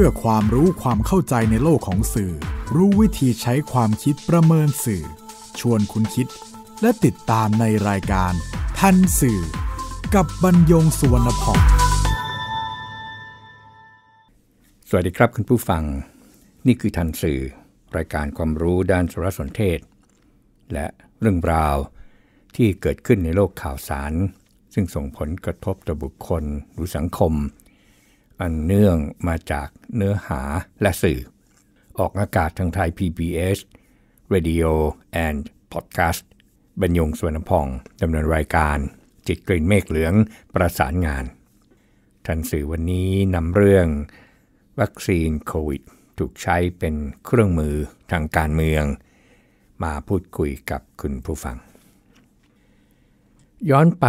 พื่อความรู้ความเข้าใจในโลกของสื่อ รู้วิธีใช้ความคิดประเมินสื่อ ชวนคุณคิด และติดตามในรายการทันสื่อกับบรรยงสุวรรณพงสวัสดีครับคุณผู้ฟัง นี่คือทันสื่อ รายการความรู้ด้านสารสนเทศ และเรื่องราวที่เกิดขึ้นในโลกข่าวสาร ซึ่งส่งผลกระทบต่อบุคคลหรือสังคมอันเนื่องมาจากเนื้อหาและสื่อ ออกอากาศทางไทย PBS Radio and Podcast บรรยงสวนพองดำเนินรายการจิตกลิ่นเมฆเหลืองประสานงาน ทันสื่อวันนี้นำเรื่องวัคซีนโควิด ถูกใช้เป็นเครื่องมือทางการเมือง มาพูดคุยกับคุณผู้ฟัง ย้อนไป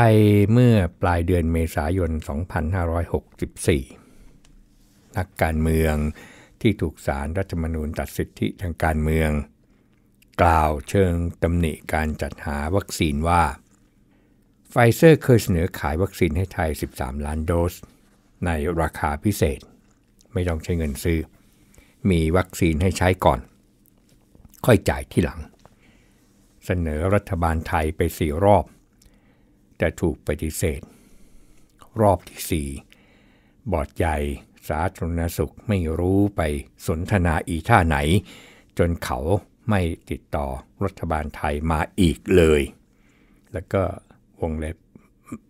เมื่อปลายเดือนเมษายน 2564นักการเมืองที่ถูกสารรัฐมนูญตัดสิทธิทางการเมือง กล่าวเชิงตำหนิการจัดหาวัคซีนว่า ไฟเซอร์เคยเสนอขายวัคซีนให้ไทย 13 ล้านโดส ในราคาพิเศษ ไม่ต้องใช้เงินซื้อ มีวัคซีนให้ใช้ก่อน ค่อยจ่ายที่หลัง เสนอรัฐบาลไทยไปสี่รอบ แต่ถูกปฏิเสธ รอบที่ 4 บอดใหญ่สาธารณสุขไม่รู้ไปสนทนาอีท่าไหน จนเขาไม่ติดต่อรัฐบาลไทยมาอีกเลย แล้วก็วงเล็บ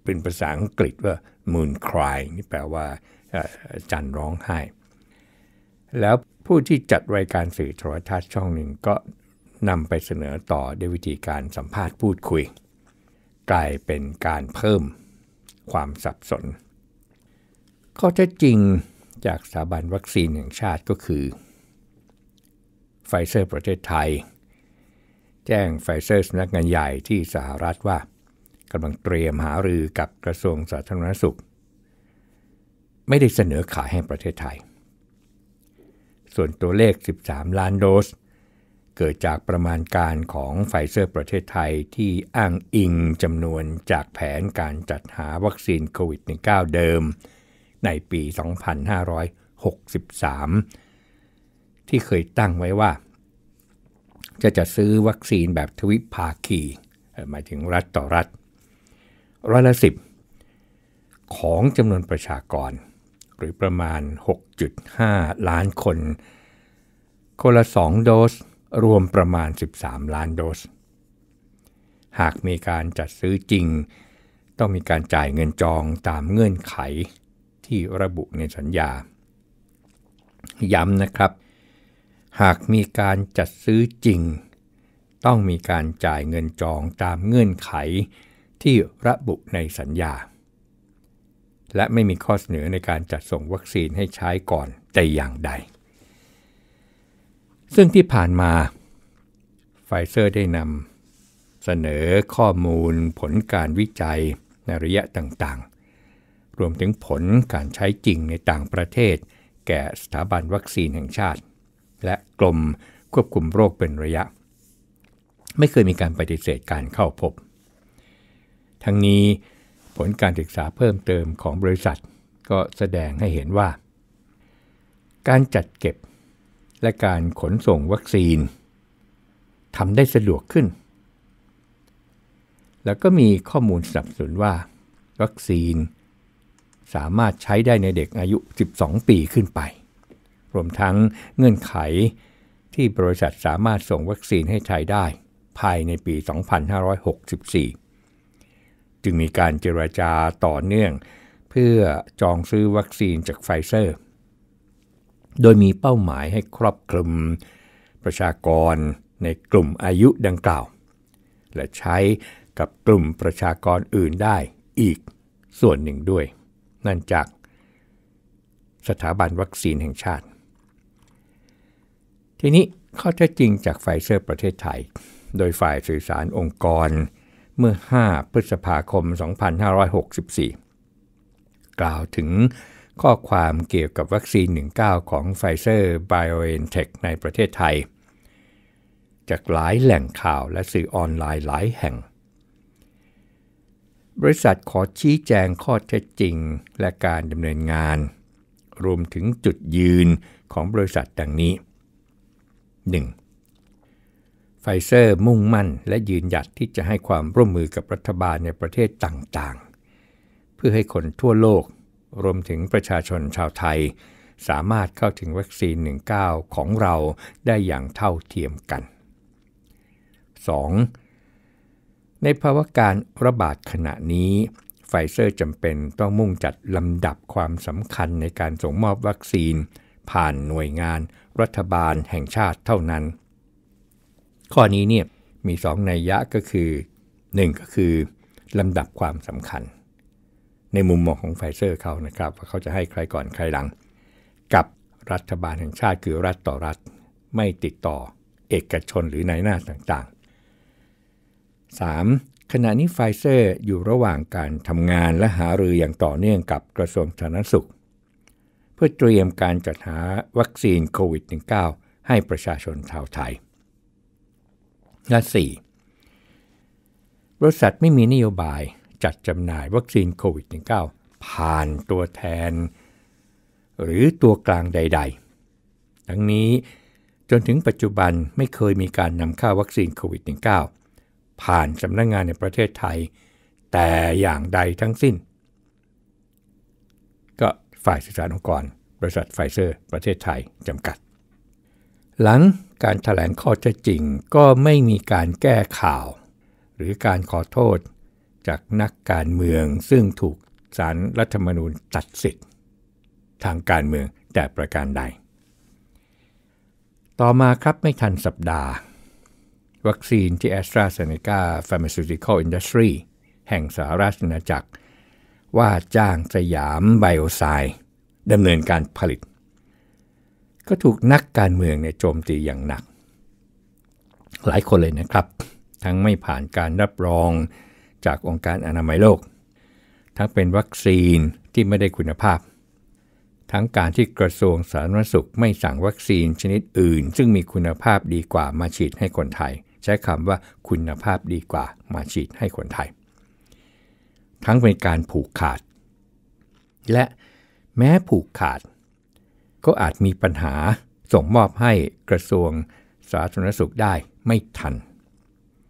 เป็นภาษาอังกฤษว่า moon cry นี่แปลว่าจันร้องไห้แล้วผู้ที่จัดรายการสื่อโทรทัศน์ช่องหนึ่งก็นำไปเสนอต่อด้วยวิธีการสัมภาษณ์พูดคุย กลายเป็นการเพิ่มความสับสน ข้อเท็จจริงจากสถาบันวัคซีนแห่งชาติก็คือ ไฟเซอร์ประเทศไทย แจ้งไฟเซอร์สนักงานใหญ่ที่สหรัฐว่ากำลังเตรียมหารือกับกระทรวงสาธารณสุข ไม่ได้เสนอขายให้ประเทศไทย ส่วนตัวเลข 13 ล้านโดส เกิดจากประมาณการของไฟเซอร์ประเทศไทยที่อ้างอิงจำนวนจากแผนการจัดหาวัคซีนโควิด -19 เดิมในปี 2563 ที่เคยตั้งไว้ว่า จะจะซื้อวัคซีนแบบทวิภาคี หมายถึงรัฐต่อรัฐ ร้อยละสิบของจำนวนประชากร หรือประมาณ 6.5 ล้านคน คนละ 2 โดส รวมประมาณ 13 ล้านโดส หากมีการจัดซื้อจริง ต้องมีการจ่ายเงินจองตามเงื่อนไขที่ระบุในสัญญา ย้ำนะครับ หากมีการจัดซื้อจริง ต้องมีการจ่ายเงินจองตามเงื่อนไขที่ระบุในสัญญา และไม่มีข้อเสนอในการจัดส่งวัคซีนให้ใช้ก่อนแต่อย่างใด ซึ่งที่ผ่านมาไฟเซอร์ ได้นำเสนอข้อมูลผลการวิจัยในระยะต่าง ๆรวมถึงผลการใช้จริงในต่างประเทศ แก่สถาบันวัคซีนแห่งชาติ และกลมควบคุมโรคเป็นระยะ ไม่เคยมีการปฏิเสธการเข้าพบ ทั้งนี้ผลการศึกษาเพิ่มเติมของบริษัท ก็แสดงให้เห็นว่า การจัดเก็บและการขนส่งวัคซีนทำได้สะดวกขึ้น แล้วก็มีข้อมูลสนับสนุนว่า วัคซีนสามารถใช้ได้ในเด็กอายุ 12 ปีขึ้นไป รวมทั้งเงื่อนไขที่บริษัทสามารถส่งวัคซีนให้ไทยได้ภายในปี 2564 จึงมีการเจราจาต่อเนื่องเพื่อจองซื้อวัคซีนจากไฟเซอร์ โดยมีเป้าหมายให้ครอบคลุมประชากรในกลุ่มอายุดังกล่าว และใช้กับกลุ่มประชากรอื่นได้อีกส่วนหนึ่งด้วยนั่นจากสถาบันวัคซีนแห่งชาติ ทีนี้ข้อเท็จจริงจากไฟเซอร์ประเทศไทย โดยฝ่ายสื่อสารองค์กรเมื่อ 5 พฤษภาคม 2564 กล่าวถึงข้อความเกี่ยวกับวัคซีน 19 ของไฟเซอร์ b i o n t e c h ในประเทศไทย จากหลายแหล่งข่าวและสื่อออนไลน์หลายแห่งบริษัทขอชี้แจงข้อเท็จจริงและการดำเนินงาน รวมถึงจุดยืนของบริษัทดังนี้ 1. ไฟเซอร์มุ่งมั่นและยืนหยัดที่จะให้ความร่วมมือกับรัฐบาลในประเทศต่างๆ เพื่อให้คนทั่วโลกรวมถึงประชาชนชาวไทย สามารถเข้าถึงวัคซีน 19 ของเราได้อย่างเท่าเทียมกัน 2. ในภาวะการระบาดขณะนี้ ไฟเซอร์จำเป็นต้องมุ่งจัดลำดับความสำคัญในการส่งมอบวัคซีน ผ่านหน่วยงานรัฐบาลแห่งชาติเท่านั้น ข้อนี้เนี่ยมีสองนัยยะก็คือ1 ก็คือลำดับความสำคัญ ในมุมมองของไฟเซอร์เขานะครับว่าเขาจะให้ใครก่อนใครหลัง กับรัฐบาลแห่งชาติคือรัฐต่อรัฐ ไม่ติดต่อเอกชนหรือนายหน้าต่าง 3. ขณะนี้ไฟเซอร์อยู่ระหว่างการทำงานและหารืออย่างต่อเนื่องกับกระทรวงสาธารณสุข เพื่อเตรียมการจัดหาวัคซีนโควิด -19 ให้ประชาชนชาวไทยและ4บริษัทไม่มีนโยบายจัดจำหน่ายวัคซีนโควิด -19 ผ่านตัวแทนหรือตัวกลางใดๆ ทั้งนี้จนถึงปัจจุบันไม่เคยมีการนำเข้าวัคซีนโควิด -19 ผ่านสำนักงงานในประเทศไทย แต่อย่างใดทั้งสิ้น ก็ฝ่ายสื่อสารองค์กรบริษัทไฟเซอร์ประเทศไทยจำกัด หลังการถแถลงข้อเท็จจริงก็ไม่มีการแก้ข่าว หรือการขอโทษจากนักการเมืองซึ่งถูกสารรัฐธรรมนูญตัดสิทธิ์ ทางการเมืองแต่ประการใด ต่อมาครับไม่ทันสัปดาห์วัคซีนที่ a s t r a z ซ e กา Pharmaceutical Industry แห่งสหราชอาณาจักรว่าจ้างสยามไบโอไซด์ดำเนินการผลิต ก็ถูกนักการเมืองในโจมตีอย่างหนัก หลายคนเลยนะครับ ทั้งไม่ผ่านการรับรองจากองค์การอนามัยโลก ทั้งเป็นวัคซีนที่ไม่ได้คุณภาพ ทั้งการที่กระทรวงสาธารณสุขไม่สั่งวัคซีนชนิดอื่น ซึ่งมีคุณภาพดีกว่ามาฉีดให้คนไทยช้คำว่าคุณภาพดีกว่ามาฉีดให้คนไทย ทั้งเป็นการผูกขาด และแม้ผูกขาด ก็อาจมีปัญหาส่งมอบให้กระทรวงสาธารณสุขได้ไม่ทัน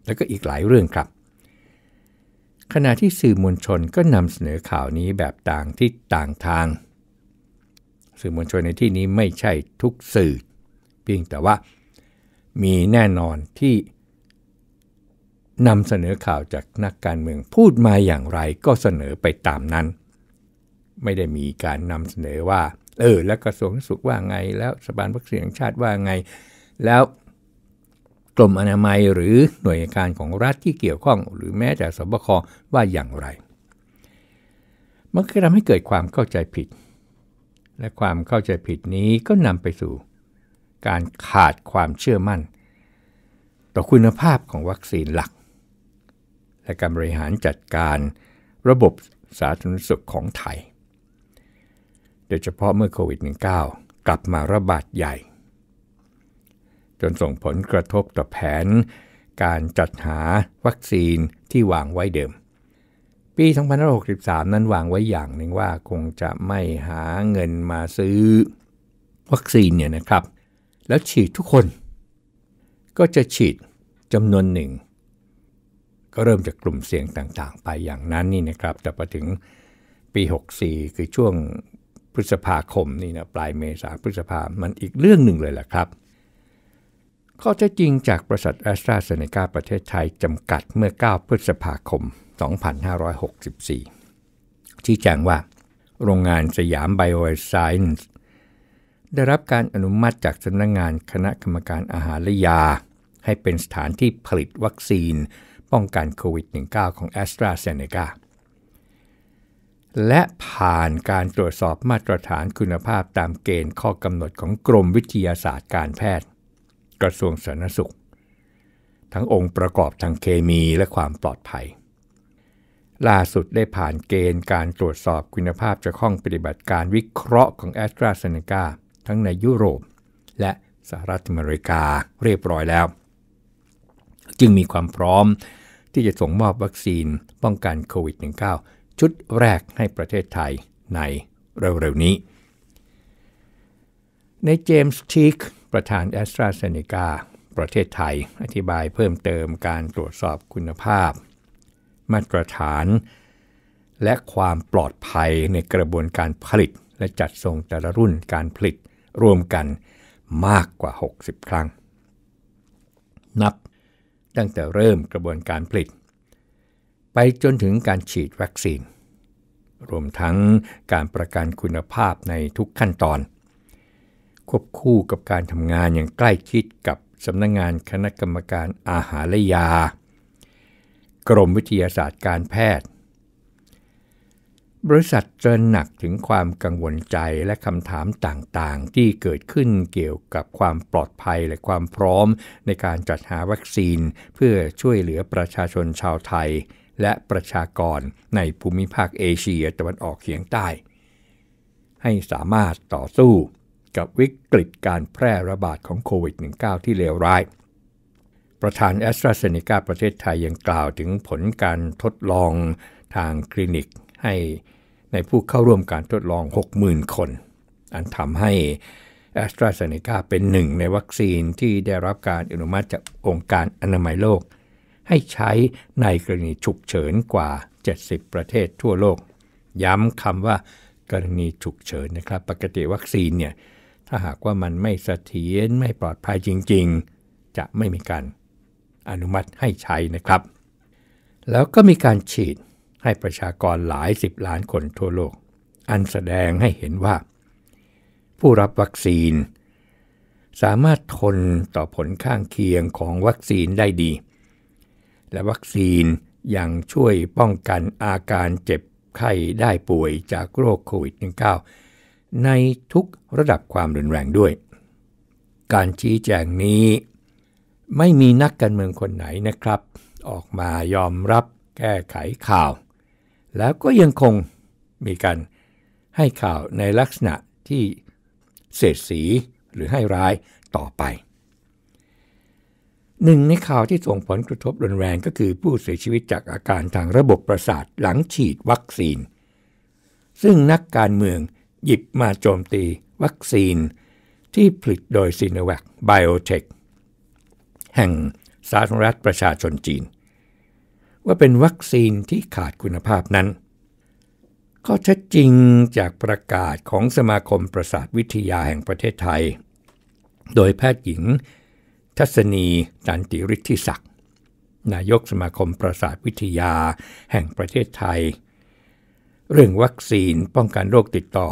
แล้วก็อีกหลายเรื่องครับ ขณะที่สื่อมวลชนก็นำเสนอข่าวนี้แบบต่างที่ต่างทาง สื่อมวลชนในที่นี้ไม่ใช่ทุกสื่อเพียงแต่ว่ามีแน่นอนที่นำเสนอข่าวจากนักการเมืองพูดมาอย่างไรก็เสนอไปตามนั้น ไม่ได้มีการนำเสนอว่า เออแล้วกระทรวงสุขว่าไง แล้วสบาันวัคซีนชาติว่าไง แล้วกรมอนามัยหรือหน่วยงานของรัฐที่เกี่ยวข้องหรือแม้แต่สบคว่าอย่างไรมันก็ทำให้เกิดความเข้าใจผิด และความเข้าใจผิดนี้ก็นำไปสู่ การขาดความเชื่อมั่น ต่อคุณภาพของวัคซีนหลักและการบริหารจัดการระบบสาธารณสุขของไทย โดยเฉพาะเมื่อโควิด -19 กลับมาระบาดใหญ่ จนส่งผลกระทบต่อแผนการจัดหาวัคซีนที่วางไว้เดิม ปี 2 0 6 3 นั้นวางไว้อย่างหนึ่งว่าคงจะไม่หาเงินมาซื้อวัคซีนเนี่ยนะครับ แล้วฉีดทุกคนก็จะฉีดจำนวนหนึ่ง็เริ่มจากกลุ่มเสี่ยงต่างๆ ไปอย่างนั้นนี่นะครับ แต่พอถึงปี 64 คือช่วงพฤษภาคมนี่นะปลายเมษาพฤษภา มันอีกเรื่องหนึ่งเลยแหละครับ ข้อเท็จจริงจากบริษัทแอสตราเซเนกาประเทศไทย จำกัดเมื่อ 9 พฤษภาคม 2564ชี้แจงว่า โรงงานสยามไบโอไซน์ได้รับการอนุมัติจากสำนักงงานคณะกรรมการอาหารและยา ให้เป็นสถานที่ผลิตวัคซีนป้องกันโควิด -19 ของ a s t r a z เซ e c a และผ่านการตรวจสอบมาตรฐานคุณภาพตามเกณฑ์ข้อกำหนดของกรมวิทยาศาสตร์การแพทย์ กระทรวงสาธารณสุข ทั้งองค์ประกอบทางเคมีและความปลอดภัย ล่าสุดได้ผ่านเกณฑ์การตรวจสอบคุณภาพจากห้องปฏิบัติการวิเคราะห์ของแอสตราเซเนกาทั้งในยุโรปและสหรัฐอเมริกาเรียบร้อยแล้ว จึงมีความพร้อมที่จะส่งมอบวัคซีนป้องกันโควิด -19 ชุดแรกให้ประเทศไทยในเร็วๆ นี้ ในเจมส์ชีคประธานแอสตราเซเนกา ประเทศไทย อธิบายเพิ่มเติมการตรวจสอบคุณภาพ มาตรฐานและความปลอดภัยในกระบวนการผลิตและจัดส่งแต่ละรุ่นการผลิตรวมกันมากกว่า 60 ครั้งนับตั้งแต่เริ่มกระบวนการผลิต ไปจนถึงการฉีดวัคซีนรวมทั้งการประกันคุณภาพในทุกขั้นตอน ควบคู่กับการทำงานอย่างใกล้ชิดกับสำนักงงานคณะกรรมการอาหารและยา กรมวิทยาศาสตร์การแพทย์บริษัทเจะหนักถึงความกังวลใจและคำถามต่างๆ ที่เกิดขึ้นเกี่ยวกับความปลอดภัยและความพร้อมในการจัดหาวัคซีน เพื่อช่วยเหลือประชาชนชาวไทย และประชากรในภูมิภาคเอเชียตะวันออกเฉียงใต้ ให้สามารถต่อสู้กับวิกฤตการแพร่ระบาดของโควิด -19 ที่เลวร้าย ประธานแอสตราเซเนกาประเทศไทยยังกล่าวถึงผลการทดลองทางคลินิกให้ในผู้เข้าร่วมการทดลอง 60,000 คน อันทำให้ a อสตราเซเนกาเป็นหนึ่งในวัคซีนที่ได้รับการอนุมัติจากองค์การอนามัยโลก ให้ใช้ในกรณีฉุกเฉินกว่า 70 ประเทศทั่วโลก ย้ำคำว่ากรณีฉุกเฉินนะครับ ปกติวัคซีนเนี่ยถ้าหากว่ามันไม่เสถียรไม่ปลอดภัยจริงๆ จะไม่มีการอนุมัติให้ใช้นะครับ แล้วก็มีการฉีดให้ประชากรหลายสิบล้านคนทั่วโลก อันแสดงให้เห็นว่า ผู้รับวัคซีนสามารถทนต่อผลข้างเคียงของวัคซีนได้ดี และวัคซีนยังช่วยป้องกันอาการเจ็บไข้ได้ป่วยจากโรคโควิด -19 ในทุกระดับความรุนแรงด้วย การชี้แจงนี้ไม่มีนักการเมืองคนไหนนะครับ ออกมายอมรับแก้ไขข่าวแล้วก็ยังคงมีการให้ข่าวในลักษณะที่เสดสีหรือให้ร้ายต่อไปหนึ่งในข่าวที่ส่งผลกระทบรุนแรงก็คือผู้เสียชีวิตจากอาการทางระบบประสาทหลังฉีดวัคซีน ซึ่งนักการเมืองหยิบมาโจมตีวัคซีนที่ผลิตโดยซีโนแวคไบโอเทคแห่งสาธารณรัฐประชาชนจีนว่าเป็นวัคซีนที่ขาดคุณภาพนั้นข้อเท็จจริงจากประกาศของสมาคมประสาทวิทยาแห่งประเทศไทย โดยแพทย์หญิงทัศนีจันติฤทธิศักดิ์นายกสมาคมประสาทวิทยาแห่งประเทศไทย เรื่องวัคซีนป้องกันโรคติดต่อ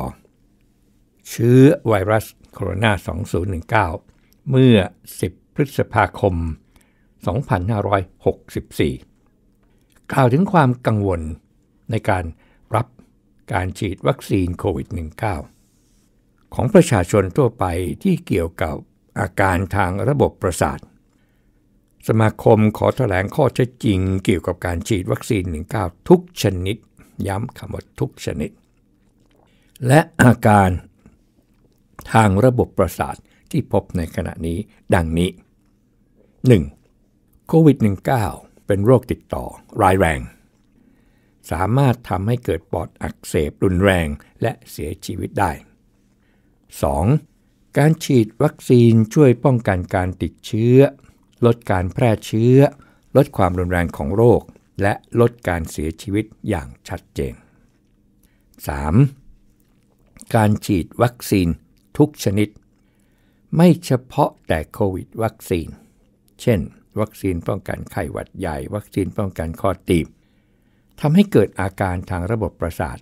เชื้อไวรัสโคโรนา2019 เมื่อ 10 พฤษภาคม 2564กล่าวถึงความกังวลในการรับการฉีดวัคซีนโควิด -19 ของประชาชนทั่วไปที่เกี่ยวกับอาการทางระบบประสาท สมาคมขอแถลงข้อเท็จจริงเกี่ยวกับการฉีดวัคซีน 19 ทุกชนิด ย้ำคำว่าทุกชนิด และอาการทางระบบประสาทที่พบในขณะนี้ดังนี้ 1. โควิด -19 เป็นโรคติดต่อร้ายแรง สามารถทำให้เกิดปอดอักเสบรุนแรงและเสียชีวิตได้ 2. การฉีดวัคซีนช่วยป้องกันการติดเชื้อ ลดการแพร่เชื้อ ลดความรุนแรงของโรค และลดการเสียชีวิตอย่างชัดเจน 3. การฉีดวัคซีนทุกชนิด ไม่เฉพาะแต่โควิดวัคซีน เช่นวัคซีนป้องกันไข้หวัดใหญ่ วัคซีนป้องกันข้อตีบทำให้เกิดอาการทางระบบประสาท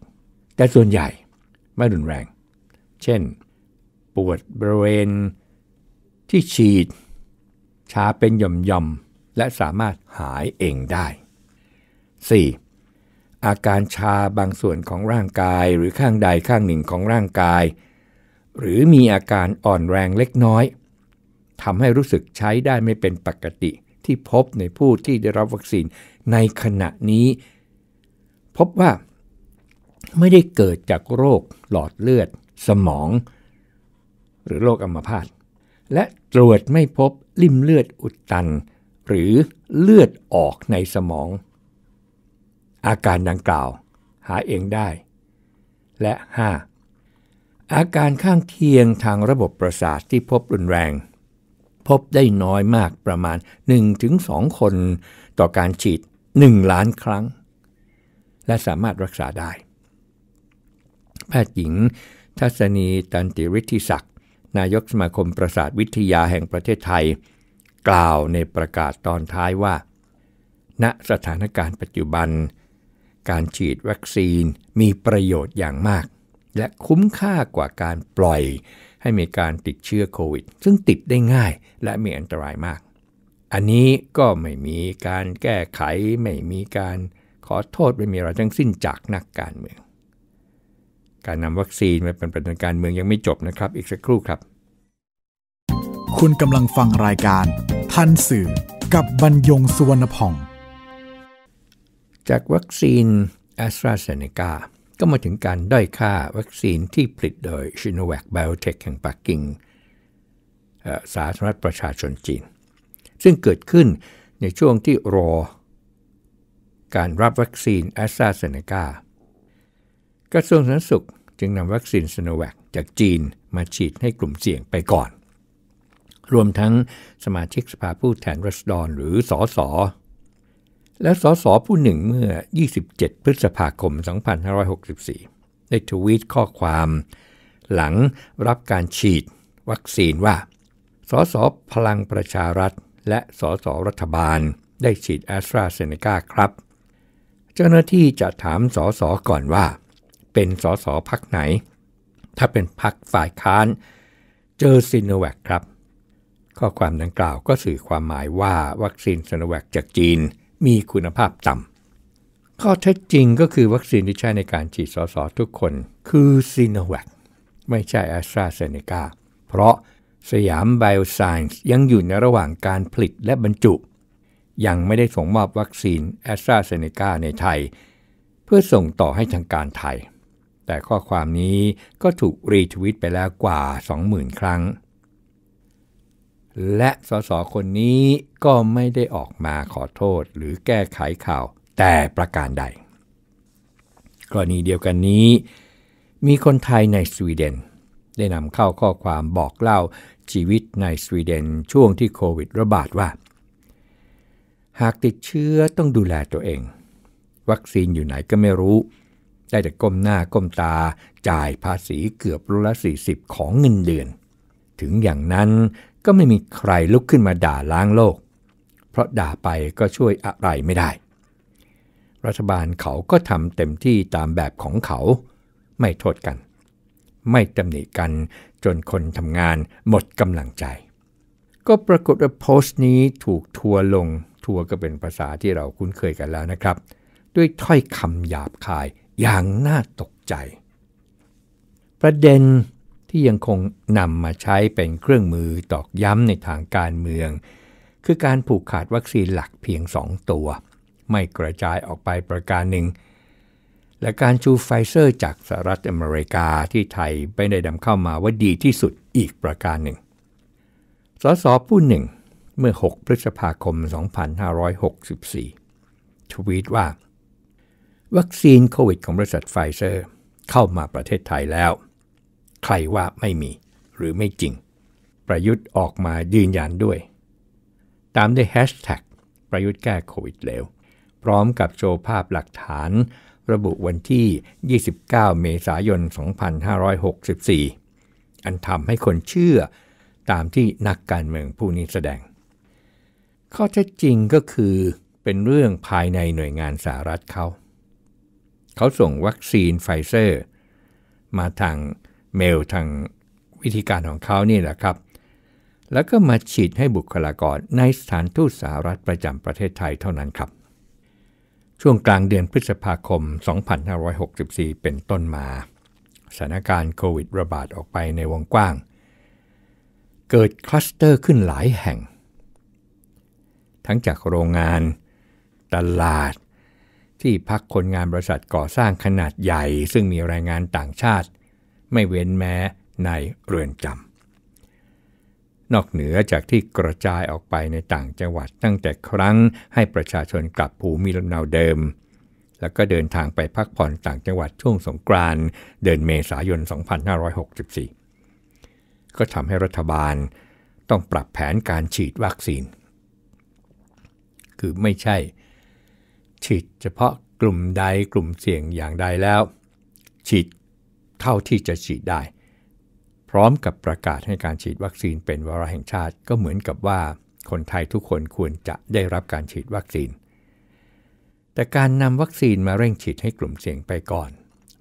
แต่ส่วนใหญ่ไม่รุนแรง เช่น ปวดบริเวณ ที่ฉีดช้าเป็นหย่อมๆและสามารถหายเองได้ 4. อาการชาบางส่วนของร่างกายหรือข้างใดข้างหนึ่งของร่างกาย หรือมีอาการอ่อนแรงเล็กน้อยทำให้รู้สึกใช้ได้ไม่เป็นปกติที่พบในผู้ที่ได้รับวัคซีนในขณะนี้ พบว่าไม่ได้เกิดจากโรคหลอดเลือดสมอง หรือโรคอัมพาตและตรวจไม่พบ ลิ่มเลือดอุดตัน หรือเลือดออกในสมอง อาการดังกล่าวหาเองได้ และ 5. อาการข้างเคียงทางระบบประสาทที่พบรุนแรงพบได้น้อยมากประมาณ 1-2 คนต่อการฉีด 1 ล้านครั้ง และสามารถรักษาได้ แพทย์หญิงทัศนีตันติริธิศักดิ์นายกสมาคมประสาทวิทยาแห่งประเทศไทย กล่าวในประกาศตอนท้ายว่า ณสถานการณ์ปัจจุบัน การฉีดวัคซีนมีประโยชน์อย่างมาก และคุ้มค่ากว่าการปล่อยให้มีการติดเชื้อโควิด ซึ่งติดได้ง่ายและมีอันตรายมาก อันนี้ก็ไม่มีการแก้ไข ไม่มีการขอโทษ ไม่มีอะไรทั้งสิ้นจากนักการเมือง การนำวัคซีนมาเป็นประเด็นการเมืองยังไม่จบนะครับ อีกสักครู่ครับ คุณกำลังฟังรายการทันสื่อกับบรรยงสุวรรณพองจากวัคซีนแอสตราเซเนกาก็มาถึงการด้อยค่าวัคซีนที่ผลิตโดยชิโนแวกไบโอเทคแห่งปักกิ่งสาธารณรัฐประชาชนจีน ซึ่งเกิดขึ้นในช่วงที่รอการรับวัคซีนแอสตราเซเนกากระทรวงสาธารณสุขจึงนำวัคซีนซิโนแวคจากจีนมาฉีดให้กลุ่มเสี่ยงไปก่อน รวมทั้งสมาชิกสภาผู้แทนรัศดรหรือสอสอและสสผู้หนึ่งเมื่อ 27 พฤษภาคม 2564ได้ทวีตข้อความหลังรับการฉีดวัคซีนว่า สสพลังประชารัฐและสสรัฐบาลได้ฉีดแอสตราเซเนกาครับ เจ้าหน้าที่จะถามสสก่อนว่า เป็นสสพักไหน ถ้าเป็นพักฝ่ายค้านเจอซินแวคครับ ข้อความดังกล่าวก็สื่อความหมายว่าวัคซีนซินแวคจากจีนมีคุณภาพต่ำข้อเท็จจริงก็คือวัคซีนที่ใช้ในการฉีดสสทุกคน คือซีโนแวคไม่ใช่แอสตราเซเนกาเพราะสยามไบโอไซน์ยังอยู่ในระหว่างการผลิตและบรรจุ ยังไม่ได้ส่งมอบวัคซีนแอสตราเซเนกาในไทย เพื่อส่งต่อให้ทางการไทย แต่ข้อความนี้ก็ถูกรีทวิตไปแล้วกว่า 20,000 ครั้งและสสคนนี้ก็ไม่ได้ออกมาขอโทษหรือแก้ไขข่าวแต่ประการใด กรณีเดียวกันนี้ มีคนไทยในสวีเดนได้นำเข้าข้อความบอกเล่าชีวิตในสวีเดนช่วงที่โควิดระบาดว่า หากติดเชื้อต้องดูแลตัวเอง วัคซีนอยู่ไหนก็ไม่รู้ ได้แต่ก้มหน้าก้มตาจ่ายภาษีเกือบร้อละ40 ของเงินเดือน ถึงอย่างนั้นก็ไม่มีใครลุกขึ้นมาด่าล้างโลก เพราะด่าไปก็ช่วยอะไรไม่ได้ รัฐบาลเขาก็ทำเต็มที่ตามแบบของเขา ไม่โทษกัน ไม่ตำหนิกัน จนคนทำงานหมดกำลังใจ ก็ปรากฏว่าโพสต์นี้ถูกทัวลง ทัวก็เป็นภาษาที่เราคุ้นเคยกันแล้วนะครับ ด้วยถ้อยคำหยาบคายอย่างน่าตกใจ ประเด็นที่ยังคงนำมาใช้เป็นเครื่องมือตอกย้ำในทางการเมือง คือการผูกขาดวัคซีนหลักเพียง 2 ตัว ไม่กระจายออกไปประการหนึ่ง และการชูไฟเซอร์จากสหรัฐอเมริกาที่ไทย ไม่ได้นำเข้ามาว่าดีที่สุดอีกประการหนึ่งสสผู้หนึ่ง เมื่อ 6 พฤษภาคม 2564 ทวีตว่า วัคซีนโควิดของบริษัทไฟเซอร์เข้ามาประเทศไทยแล้วใครว่าไม่มีหรือไม่จริง ประยุทธ์ออกมายืนยันด้วย ตามด้วยแฮชแท็กประยุทธ์แก้โควิดเลวพร้อมกับโชว์ภาพหลักฐานระบุวันที่ 29 เมษายน 2564 อันทำให้คนเชื่อ ตามที่นักการเมืองผู้นี้แสดง ข้อเท็จจริงก็คือเป็นเรื่องภายในหน่วยงานสหรัฐเขา เขาส่งวัคซีนไฟเซอร์มาทางเมลทางวิธีการของเขานี่แหละครับ แล้วก็มาฉีดให้บุคลากรในสถานทูตสหรัฐประจำประเทศไทยเท่านั้นครับ ช่วงกลางเดือนพฤษภาคม 2564 เป็นต้นมา สถานการณ์โควิดระบาดออกไปในวงกว้าง เกิดคลัสเตอร์ขึ้นหลายแห่ง ทั้งจากโรงงาน ตลาด ที่พักคนงานบริษัทก่อสร้างขนาดใหญ่ซึ่งมีแรงงานต่างชาติไม่เว้นแม้ในเรือนจำ นอกเหนือจากที่กระจายออกไปในต่างจังหวัดตั้งแต่ครั้งให้ประชาชนกลับภูมิลำเนาเดิม แล้วก็เดินทางไปพักผ่อนต่างจังหวัดช่วงสงกรานเดือนเมษายน 2564 ก็ทำให้รัฐบาลต้องปรับแผนการฉีดวัคซีน คือไม่ใช่ ฉีดเฉพาะกลุ่มใดกลุ่มเสี่ยงอย่างใดแล้ว ฉีดเท่าที่จะฉีดได้ พร้อมกับประกาศให้การฉีดวัคซีนเป็นวาระแห่งชาติก็เหมือนกับว่าคนไทยทุกคนควรจะได้รับการฉีดวัคซีน แต่การนำวัคซีนมาเร่งฉีดให้กลุ่มเสี่ยงไปก่อน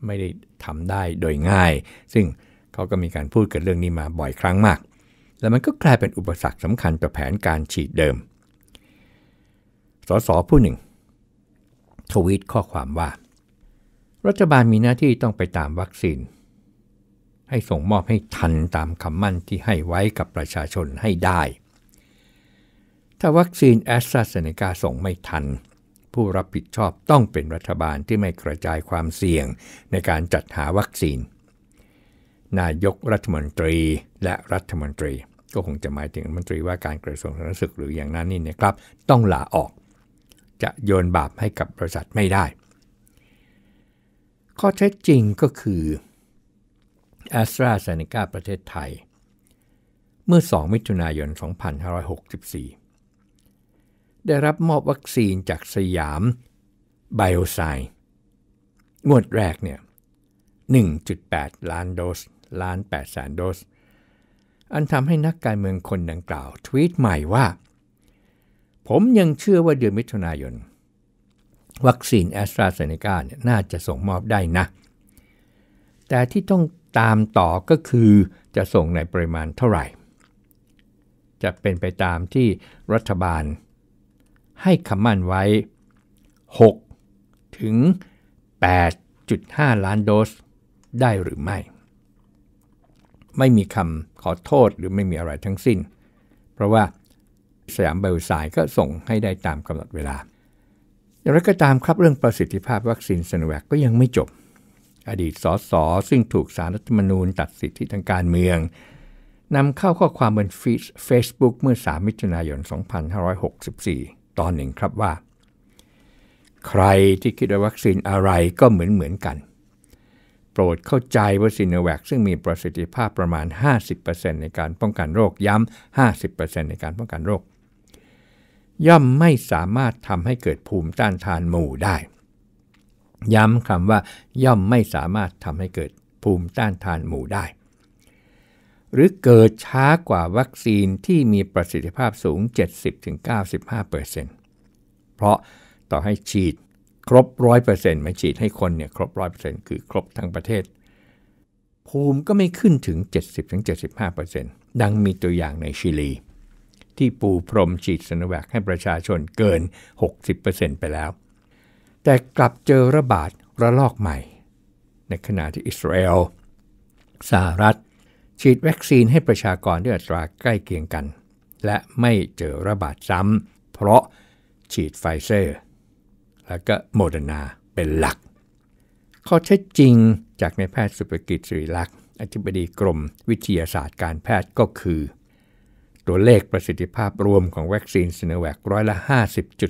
ไม่ได้ทำได้โดยง่าย ซึ่งเขาก็มีการพูดกันเรื่องนี้มาบ่อยครั้งมาก แล้วมันก็กลายเป็นอุปสรรคสำคัญต่อแผนการฉีดเดิมสสผู้หนึ่งทวีตข้อความว่ารัฐบาลมีหน้าที่ต้องไปตามวัคซีน ให้ส่งมอบให้ทันตามคำมั่นที่ให้ไว้กับประชาชนให้ได้ ถ้าวัคซีนแอสตราเซเนกาส่งไม่ทัน ผู้รับผิดชอบต้องเป็นรัฐบาลที่ไม่กระจายความเสี่ยงในการจัดหาวัคซีน นายกรัฐมนตรีและรัฐมนตรีก็คงจะหมายถึงรัฐมนตรีว่าการกระทรวงสาธารณสุขหรืออย่างนั้นนี่นะครับ ต้องลาออก จะโยนบาปให้กับบริษัทไม่ได้ข้อเท็จจริงก็คือ a s t r a z ซ e กาประเทศไทย เมื่อ 2 มิถุนายน 2564 ได้รับมอบวัคซีนจากสยามไบโอไซน์งวดแรกเนี่ย 1.8 ล้านโดสล้าน8แสนโดส อันทำให้นักการเมืองคนดังกล่าว ทวีตใหม่ว่า ผมยังเชื่อว่าเดือนมิถุนายนวัคซีนแอสตราเซเนกาเนี่ยน่าจะส่งมอบได้นะ แต่ที่ต้องตามต่อก็คือจะส่งในปริมาณเท่าไหร่ จะเป็นไปตามที่รัฐบาลให้คำมั่นไว้ 6 ถึง 8.5 ล้านโดสได้หรือไม่ ไม่มีคำขอโทษหรือไม่มีอะไรทั้งสิ้น เพราะว่าสยามไบโอไซด์ก็ส่งให้ได้ตามกำหนดเวลาอย่างไรก็ตามครับเรื่องประสิทธิภาพวัคซีนสโนแวคก็ยังไม่จบ อดีตสสซึ่งถูกสารรัฐมนูญตัดสิทธิทางการเมืองนำเข้าข้อความบนฟีดเฟซบุ๊กเมื่อ 3 มิถุนายน 2564 ตอนหนึ่งครับว่า ใครที่คิดว่าวัคซีนอะไรก็เหมือนเหมือนกัน โปรดเข้าใจว่าซิโนแวคซึ่งมีประสิทธิภาพประมาณ 50%ในการป้องกันโรคย้ำ50%ในการป้องกันโรคย่อมไม่สามารถทำให้เกิดภูมิต้านทานหมู่ได้ ย้ำคำว่า ย่อมไม่สามารถทำให้เกิดภูมิต้านทานหมู่ได้ หรือเกิดช้ากว่าวัคซีนที่มีประสิทธิภาพสูง 70-95%เพราะต่อให้ฉีดครบ100%ไม่ฉีดให้คนเนี่ยครบ100%คือ ครบทั้งประเทศ ภูมิก็ไม่ขึ้นถึง 70-75%ดังมีตัวอย่างในชิลีที่ปูพรมฉีดสโนแวคให้ประชาชนเกิน 60%ไปแล้ว แต่กลับเจอระบาดระลอกใหม่ ในขณะที่อิสราเอลสหรัฐฉีดวัคซีนให้ประชากรด้วยอัตราใกล้เคียงกัน และไม่เจอระบาดซ้ำเพราะฉีดไฟเซอร์ และก็โมเดอร์นาเป็นหลักข้อเท็จจริงจากในแพทย์สุภกิจสิริลักษณ์อธิบดีกรมวิทยาศาสตร์การแพทย์ก็คือตัวเลขประสิทธิภาพรวมของวัคซีนซิโนแวคร้อยละ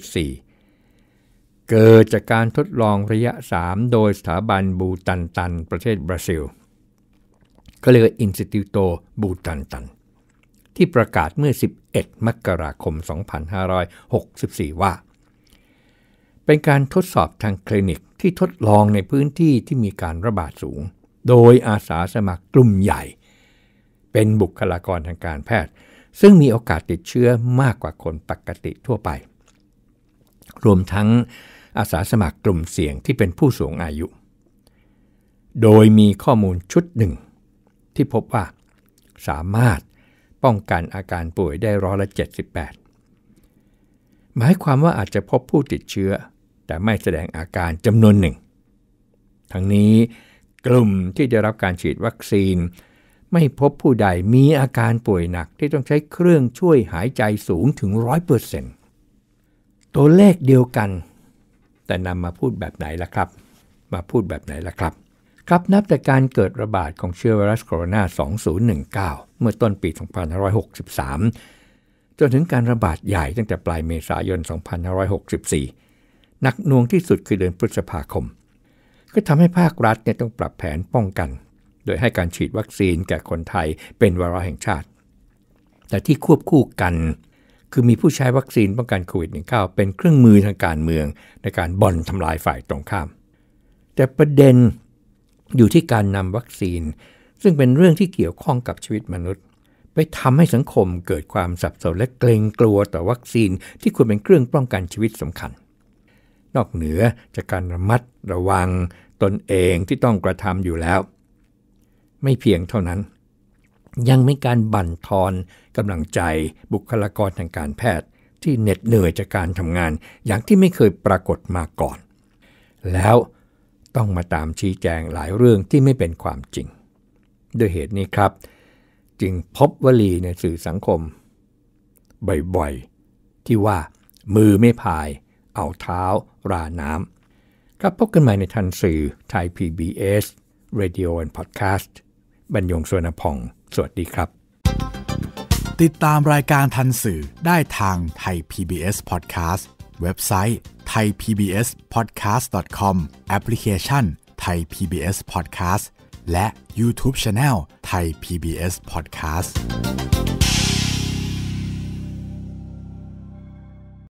50.4 เกิดจากการทดลองระยะ 3 โดยสถาบันบูตันตัน ประเทศบราซิลก็เรียกว่าอินสติโตบูตันตัน ที่ประกาศเมื่อ 11 มกราคม 2564 ว่า เป็นการทดสอบทางคลินิกที่ทดลองในพื้นที่ที่มีการระบาดสูง โดยอาสาสมัครกลุ่มใหญ่ เป็นบุคลากรทางการแพทย์ซึ่งมีโอกาสติดเชื้อมากกว่าคนปกติทั่วไป รวมทั้งอาสาสมัครกลุ่มเสี่ยงที่เป็นผู้สูงอายุ โดยมีข้อมูลชุดหนึ่งที่พบว่าสามารถป้องกันอาการป่วยได้ร้อยละ 78 หมายความว่าอาจจะพบผู้ติดเชื้อ แต่ไม่แสดงอาการจำนวนหนึ่ง ทั้งนี้กลุ่มที่จะรับการฉีดวัคซีนไม่พบผู้ใดมีอาการป่วยหนักที่ต้องใช้เครื่องช่วยหายใจสูงถึงเ0 0 ตัวเลขเดียวกัน แต่นำมาพูดแบบไหนล่ะครับ มาพูดแบบไหนล่ะครับ ครับนับแต่การเกิดระบาดของเชื้อไวรัสโคโรนา 2019 เมื่อต้นปี 2563 จนถึงการระบาดใหญ่ตั้งแต่ปลายเมษายน 2564หนักน่วงที่สุดคือเดือนพฤษภาคม ก็ทำให้ภาครัฐเนี่ยต้องปรับแผนป้องกันโดยให้การฉีดวัคซีนแก่คนไทยเป็นวาระแห่งชาติ แต่ที่ควบคู่กันคือมีผู้ใช้วัคซีนป้องกันโควิด -19 เป็นเครื่องมือทางการเมือง ในการบ่อนทำลายฝ่ายตรงข้าม แต่ประเด็นอยู่ที่การนำวัคซีนซึ่งเป็นเรื่องที่เกี่ยวข้องกับชีวิตมนุษย์ ไปทำให้สังคมเกิดความสับสนและเกรงกลัวต่อวัคซีนที่ควรเป็นเครื่องป้องกันชีวิตสำคัญ นอกเหนือจากการระมัดระวัง ตนเองที่ต้องกระทำอยู่แล้วไม่เพียงเท่านั้น ยังมีการบั่นทอนกำลังใจบุคลากรทางการแพทย์ที่เหน็ดเหนื่อยจากการทำงานอย่างที่ไม่เคยปรากฏมาก่อน แล้วต้องมาตามชี้แจงหลายเรื่องที่ไม่เป็นความจริง ด้วยเหตุนี้ครับจึงพบวลีในสื่อสังคม บ่อยๆ ที่ว่ามือไม่พาย เอาเท้า ราน้ำกลับพบกันใหม่ในทันสื่อไทย PBS Radio and Podcast บรรยงสวนพอง สวัสดีครับ ติดตามรายการทันสื่อได้ทางไทย PBS Podcast เว็บไซต์ thaipbspodcast.com แอปพลิเคชัน Thai PBS Podcast และ YouTube Channel Thai PBS Podcast